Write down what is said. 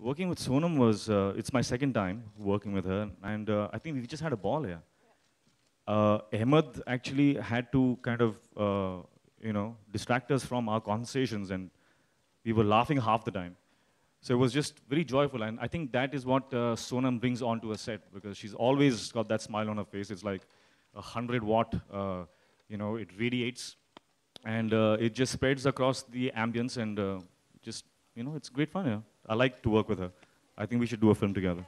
Working with Sonam was, uh, it's my second time working with her, and uh, I think we just had a ball here. Uh, Ahmed actually had to kind of, uh, you know, distract us from our conversations, and we were laughing half the time. So it was just very joyful, and I think that is what uh, Sonam brings onto a set because she's always got that smile on her face. It's like a hundred watt, uh, you know, it radiates, and uh, it just spreads across the ambience and uh, just you know, it's great fun. Yeah. I like to work with her. I think we should do a film together.